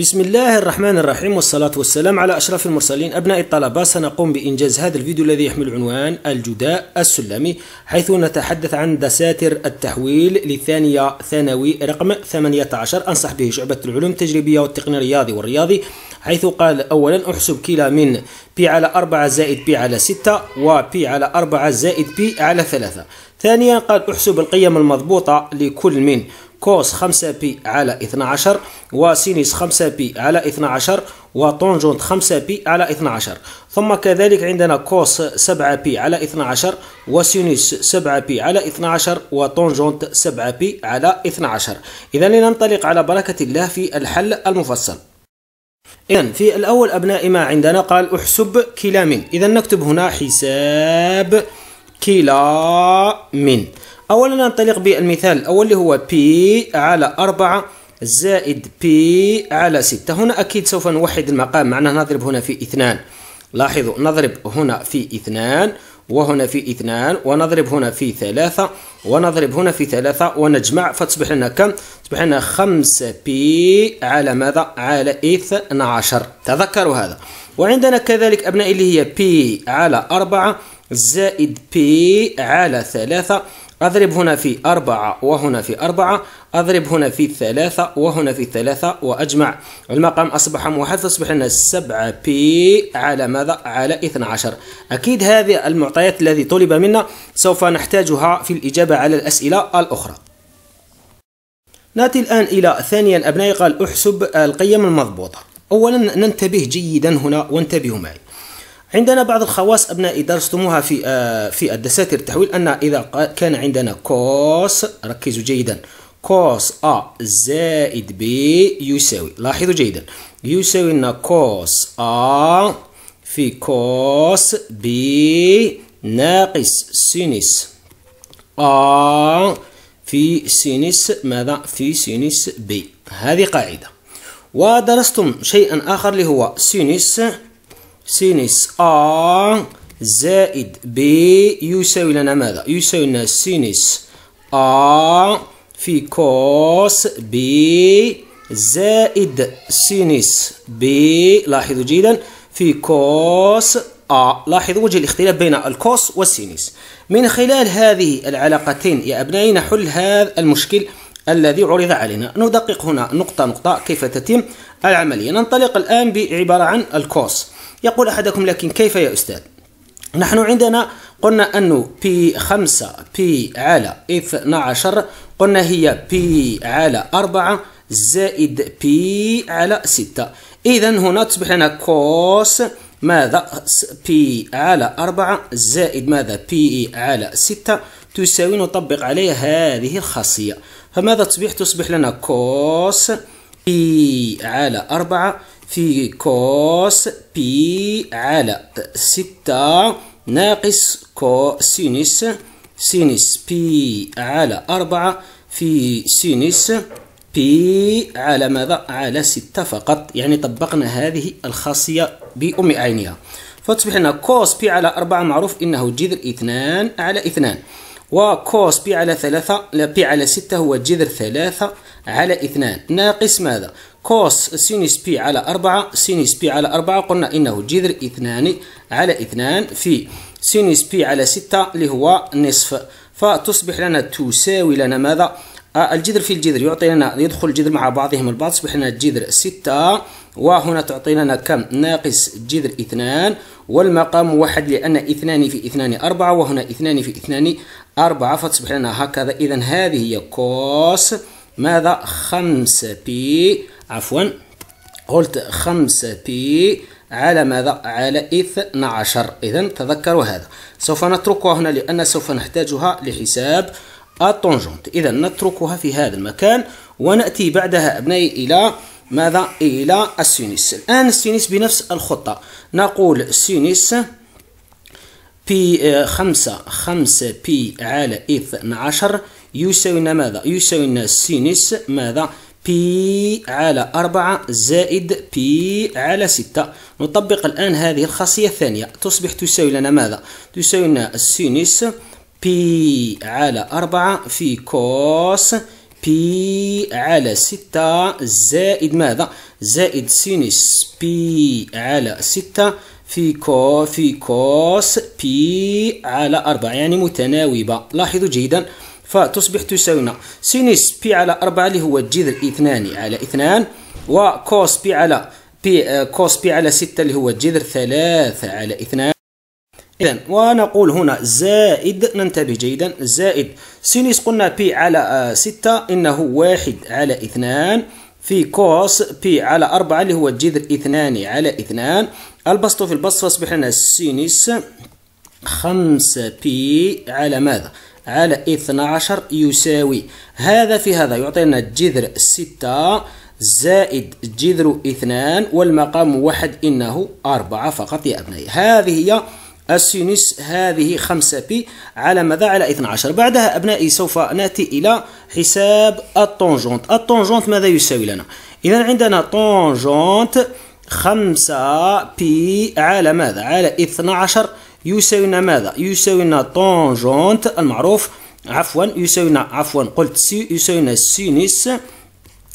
بسم الله الرحمن الرحيم والصلاة والسلام على أشرف المرسلين أبناء الطلبة سنقوم بإنجاز هذا الفيديو الذي يحمل عنوان الجداء السلمي حيث نتحدث عن دساتر التحويل للثانية ثانوي رقم 18 أنصح به شعبة العلوم التجريبية والتقنية الرياضي والرياضي حيث قال أولا أحسب كلا من بي على 4 زائد بي على 6 وبي على 4 زائد بي على 3 ثانيا قال أحسب القيم المضبوطة لكل من كوس 5 بي على 12 وسينيس 5 بي على 12 وتونجونت 5 بي على 12 ثم كذلك عندنا كوس 7 بي على 12 وسينوس 7 بي على 12 وتونجونت 7 بي على 12 إذا لننطلق على بركة الله في الحل المفصل إذا في الأول أبنائي ما عندنا قال أحسب كلا من إذا نكتب هنا حساب كلا من أولا ننطلق بالمثال الأول اللي هو بي على أربعة زائد بي على ستة هنا أكيد سوف نوحد المقام معناه نضرب هنا في اثنان لاحظوا نضرب هنا في اثنان وهنا في اثنان ونضرب هنا في ثلاثة ونضرب هنا في ثلاثة ونجمع فتصبح لنا كم؟ تصبح لنا خمسة بي على ماذا؟ على اثنا عشر تذكروا هذا وعندنا كذلك أبنائي اللي هي بي على أربعة زائد بي على ثلاثة أضرب هنا في أربعة وهنا في أربعة أضرب هنا في ثلاثة وهنا في ثلاثة وأجمع المقام أصبح موحد تصبح لنا سبعة بي على ماذا؟ على 12 أكيد هذه المعطيات التي طلب منا سوف نحتاجها في الإجابة على الأسئلة الأخرى نأتي الآن إلى ثانيا أبنائي قال أحسب القيم المضبوطة أولا ننتبه جيدا هنا وانتبهوا معي عندنا بعض الخواص أبنائي درستموها في آه، في الدساتير التحويل أن إذا كان عندنا كوس ركزوا جيدا كوس أ زائد ب يساوي لاحظوا جيدا يساوي لنا كوس أ في كوس ب ناقص سينس أ في سينس ماذا في سينس ب هذه قاعدة ودرستم شيئا آخر اللي هو سينس سينس ا زائد ب يساوي لنا ماذا يساوي لنا سينس ا في كوس ب زائد سينس ب لاحظوا جيدا في كوس ا لاحظوا وجه الاختلاف بين الكوس والسينس من خلال هذه العلاقتين يا أبنائي نحل هذا المشكل الذي عرض علينا ندقق هنا نقطة نقطة كيف تتم العملية ننطلق الآن بعبارة عن الكوس يقول أحدكم لكن كيف يا أستاذ نحن عندنا قلنا أنه بي خمسة بي على اثنا عشر قلنا هي بي على أربعة زائد بي على ستة إذن هنا تصبح لنا كوس ماذا بي على أربعة زائد ماذا بي على ستة تساوي نطبق عليها هذه الخاصية فماذا تصبح تصبح لنا كوس بي على أربعة في كوس بي على ستة ناقص كوسينس سينس بي على أربعة في سينس بي على ماذا؟ على ستة فقط يعني طبقنا هذه الخاصية بأم عينها فتصبح لنا كوس بي على أربعة معروف إنه جذر اثنان على اثنان وكوس بي على ثلاثة بي على ستة هو جذر ثلاثة على اثنان ناقص ماذا؟ كوس سينيس بي على 4 سينيس بي على 4 قلنا إنه جذر اثنان على اثنان في سينيس بي على 6 اللي هو نصف فتصبح لنا تساوي لنا ماذا آه، الجذر في الجذر يعطي لنا يدخل الجذر مع بعضهم البعض تصبح لنا جذر 6 وهنا تعطي لنا كم ناقص جذر اثنان والمقام واحد لأن اثنان في اثنان أربعة وهنا اثنان في اثنان أربعة فتصبح لنا هكذا إذا هذه هي كوس ماذا خمسة بي عفوا قلت خمسة بي على ماذا؟ على 12 إذا تذكروا هذا سوف نتركها هنا لأن سوف نحتاجها لحساب التونجونت إذا نتركها في هذا المكان ونأتي بعدها أبنائي إلى ماذا؟ إلى السينيس الآن السينيس بنفس الخطة نقول السينيس بي آه، خمسة خمسة بي على 12 يساوينا ماذا؟ يساوينا السينيس ماذا؟ بي على 4 زائد بي على 6 نطبق الآن هذه الخاصية الثانية تصبح تساوي لنا ماذا؟ تساوي لنا السينوس بي على 4 في كوس بي على 6 زائد ماذا؟ زائد سينوس بي على 6 في كو في كوس بي على 4 يعني متناوبة لاحظوا جيدا فتصبح تساوينا سينيس بي على 4 اللي هو جذر 2 على 2 وكوس بي على بي آه، كوس بي على 6 اللي هو جذر 3 على 2 إذا ونقول هنا زائد ننتبه جيدا زائد سينيس قلنا بي على 6 آه، إنه 1 على 2 في كوس بي على 4 اللي هو جذر 2 على 2 البسط في البسط فأصبح لنا سينيس 5 بي على ماذا؟ على 12 يساوي هذا في هذا يعطينا جذر 6 زائد جذر 2 والمقام واحد إنه 4 فقط يا أبنائي هذه هي السينس هذه 5 بي على ماذا على 12 بعدها أبنائي سوف نأتي إلى حساب التونجونت التونجونت ماذا يساوي لنا إذا عندنا تونجونت 5 بي على ماذا على 12 يساوينا ماذا يساوينا طونجونت المعروف عفوا يساوينا عفوا قلت سي يساوينا سينيس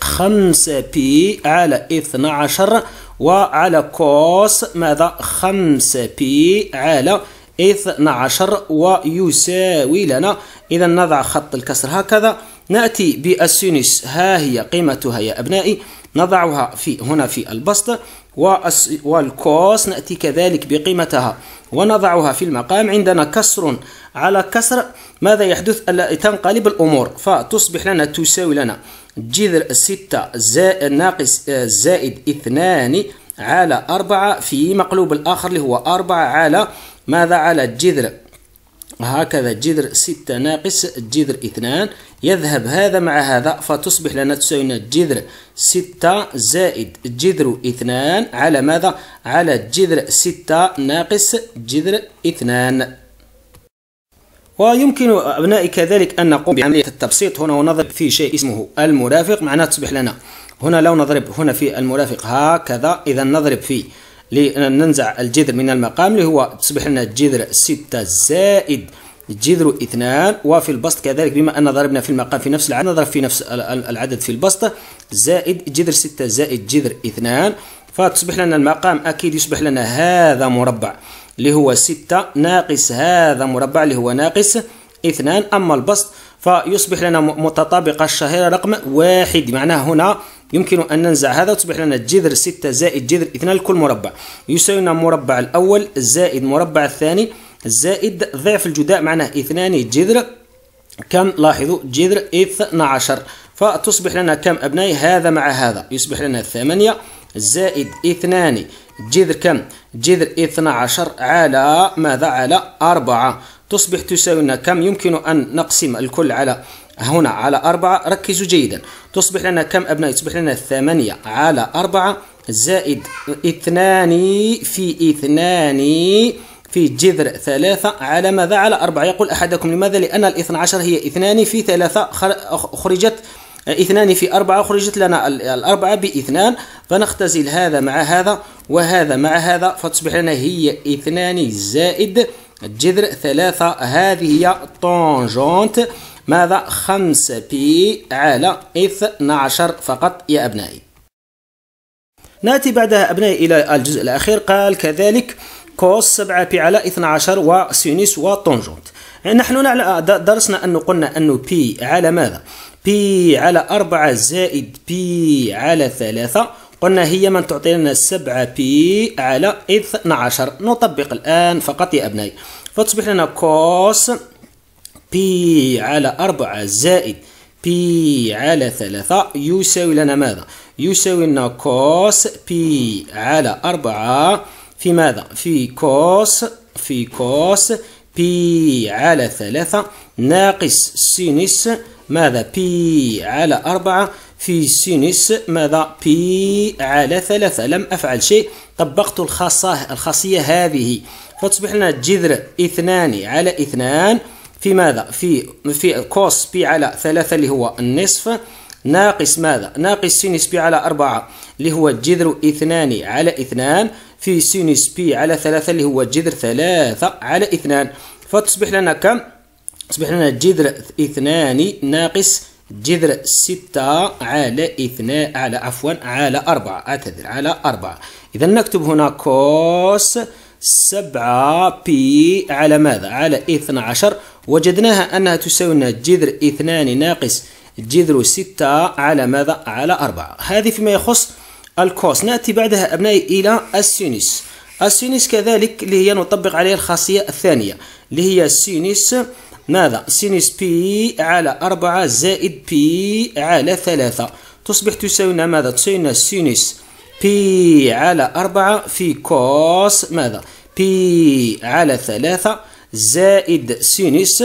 5 بي على 12 وعلى كوس ماذا 5 بي على 12 ويساوي لنا إذا نضع خط الكسر هكذا نأتي بالسينس ها هي قيمتها يا أبنائي نضعها في هنا في البسط والكوس نأتي كذلك بقيمتها ونضعها في المقام عندنا كسر على كسر ماذا يحدث تنقلب الأمور فتصبح لنا تساوي لنا جذر 6 آه، زائد ناقص زائد 2 على 4 في مقلوب الآخر اللي هو 4 على ماذا على جذر هكذا جذر ستة ناقص جذر اثنان يذهب هذا مع هذا فتصبح لنا تساوينا جذر ستة زائد جذر اثنان على ماذا؟ على جذر ستة ناقص جذر اثنان ويمكن أبنائي كذلك أن نقوم بعملية التبسيط هنا ونضرب في شيء اسمه المرافق معناه تصبح لنا هنا لو نضرب هنا في المرافق هكذا إذا نضرب في لننزع الجذر من المقام اللي هو تصبح لنا جذر 6 زائد جذر اثنان وفي البسط كذلك بما أن ضربنا في المقام في نفس العدد نضرب في نفس العدد في البسط زائد جذر 6 زائد جذر اثنان فتصبح لنا المقام أكيد يصبح لنا هذا مربع اللي هو 6 ناقص هذا مربع اللي هو ناقص اثنان أما البسط فيصبح لنا متطابقة الشهيرة رقم واحد معناه هنا يمكن أن ننزع هذا وتصبح لنا جذر ستة زائد جذر اثنان الكل مربع يساوي لنا مربع الأول زائد مربع الثاني زائد ضعف الجداء معناه اثنان جذر كم لاحظوا جذر عشر فتصبح لنا كم أبنائي هذا مع هذا يصبح لنا ثمانية زائد اثنان جذر كم جذر عشر على ماذا على أربعة تصبح تساوي لنا كم يمكن أن نقسم الكل على هنا على أربعة ركزوا جيدا تصبح لنا كم أبناء تصبح لنا ثمانية على أربعة زائد اثنان في اثنان في جذر ثلاثة على ماذا على أربعة يقول أحدكم لماذا لأن الاثنى عشر هي اثنان في ثلاثة خرجت اثنان في أربعة خرجت لنا الأربعة باثنان فنختزل هذا مع هذا وهذا مع هذا فتصبح لنا هي اثنان زائد الجذر ثلاثة هذه هي طونجونت ماذا خمسة بي على عشر فقط يا أبنائي ناتي بعدها أبنائي إلى الجزء الأخير قال كذلك كوس سبعة بي على عشر وسينيس وطونجونت نحن نحن درسنا أن قلنا أنه بي على ماذا؟ بي على أربعة زائد بي على ثلاثة قلنا هي من تعطي لنا 7 بي على 12 نطبق الآن فقط يا أبنائي فتصبح لنا كوس بي على 4 زائد بي على 3 يساوي لنا ماذا؟ يساوي لنا كوس بي على 4 في ماذا؟ في كوس في كوس بي على 3 ناقص سينس ماذا؟ بي على 4 في سينس ماذا بي على ثلاثة لم أفعل شيء طبقت الخاصة الخاصية هذه فتصبح لنا جذر اثنان على اثنان في ماذا في في كوس بي على ثلاثة اللي هو النصف ناقص ماذا ناقص سينس بي على أربعة اللي هو جذر اثنان على اثنان في سينس بي على ثلاثة اللي هو جذر ثلاثة على اثنان فتصبح لنا كم تصبح لنا جذر اثنان ناقص جذر ستة على اثنان على عفوا على أربعة أعتذر على أربعة إذا نكتب هنا كوس سبعة بي على ماذا؟ على اثنا عشر وجدناها أنها تساوي لنا جذر اثنان ناقص جذر ستة على ماذا؟ على أربعة هذه فيما يخص الكوس نأتي بعدها أبنائي إلى السينس السينس كذلك اللي هي نطبق عليه الخاصية الثانية اللي هي السينس ماذا سينس بي على أربعة زائد بي على ثلاثة تصبح تساوينا ماذا تساوينا سينس بي على أربعة في كوس ماذا بي على ثلاثة زائد سينس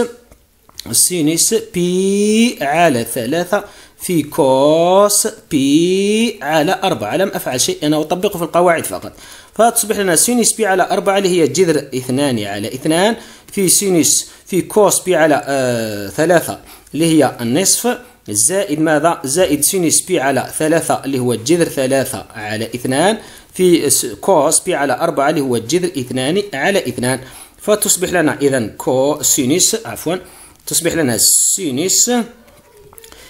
سينس بي على ثلاثة في كوس بي على أربعة لم أفعل شيء أنا أطبقه في القواعد فقط فتصبح لنا سينس بي على أربعة اللي هي جذر اثنان على يعني اثنان في سينس في كوس بي على آه ثلاثة اللي هي النصف زائد ماذا؟ زائد سينس بي على ثلاثة اللي هو جذر ثلاثة على اثنان في كوس بي على أربعة اللي هو جذر اثنان على اثنان فتصبح لنا إذا كو سينس عفوا تصبح لنا سينس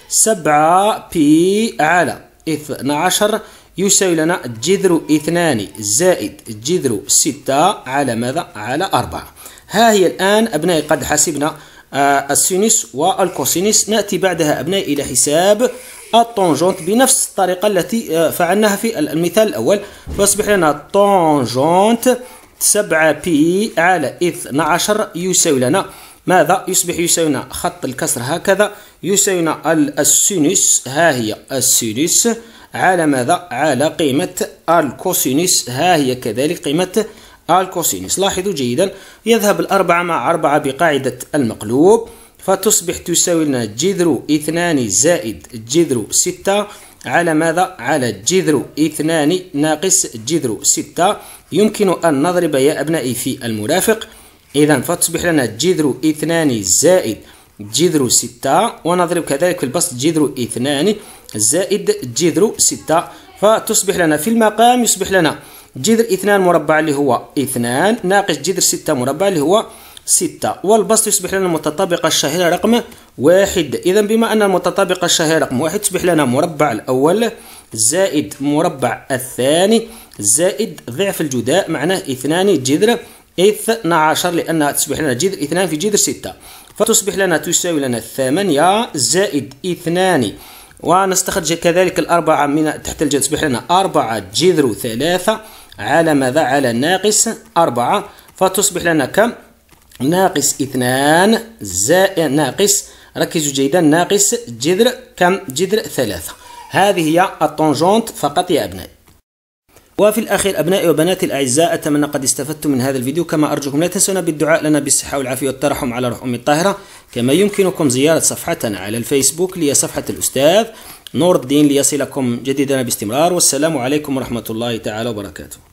سبعة بي على اثنى عشر يساوي لنا جذر اثنان زائد جذر ستة على ماذا؟ على أربعة ها هي الآن أبنائي قد حسبنا آه، السينوس والكوسينوس نأتي بعدها أبنائي إلى حساب الطونجونت بنفس الطريقة التي آه، فعلناها في المثال الأول فيصبح لنا تونجونت 7 بي على 12 يساوي لنا ماذا يصبح يساوي لنا خط الكسر هكذا يساوي لنا السينوس ها هي السينوس على ماذا على قيمة الكوسينوس ها هي كذلك قيمة الكوسينوس لاحظوا جيدا يذهب الأربعة مع أربعة بقاعدة المقلوب فتصبح تساوي لنا جذر اثنان زائد جذر ستة على ماذا؟ على جذر اثنان ناقص جذر ستة يمكن أن نضرب يا أبنائي في المرافق إذا فتصبح لنا جذر اثنان زائد جذر ستة ونضرب كذلك في البسط جذر اثنان زائد جذر ستة فتصبح لنا في المقام يصبح لنا جذر اثنان مربع اللي هو اثنان ناقص جذر ستة مربع اللي هو ستة والبسط يصبح لنا المتطابقة الشهيرة رقم واحد إذا بما أن المتطابقة الشهيرة رقم واحد تصبح لنا مربع الأول زائد مربع الثاني زائد ضعف الجداء معناه اثنان جذر اثنا عشر لأنها تصبح لنا جذر اثنان في جذر ستة فتصبح لنا تساوي لنا الثمانية زائد اثنان ونستخرج كذلك الأربعة من تحت الجذر تصبح لنا أربعة جذر ثلاثة على ماذا على ناقص أربعة فتصبح لنا كم ناقص اثنان زائد ناقص ركزوا جيدا ناقص جذر كم جذر ثلاثة هذه هي التونجونت فقط يا أبنائي وفي الأخير أبنائي وبناتي الأعزاء أتمنى قد استفدتم من هذا الفيديو كما أرجوكم لا تنسونا بالدعاء لنا بالصحة والعافية والترحم على روح أم الطاهرة كما يمكنكم زيارة صفحتنا على الفيسبوك لي صفحة الأستاذ نور الدين ليصلكم جديدنا باستمرار والسلام عليكم ورحمة الله تعالى وبركاته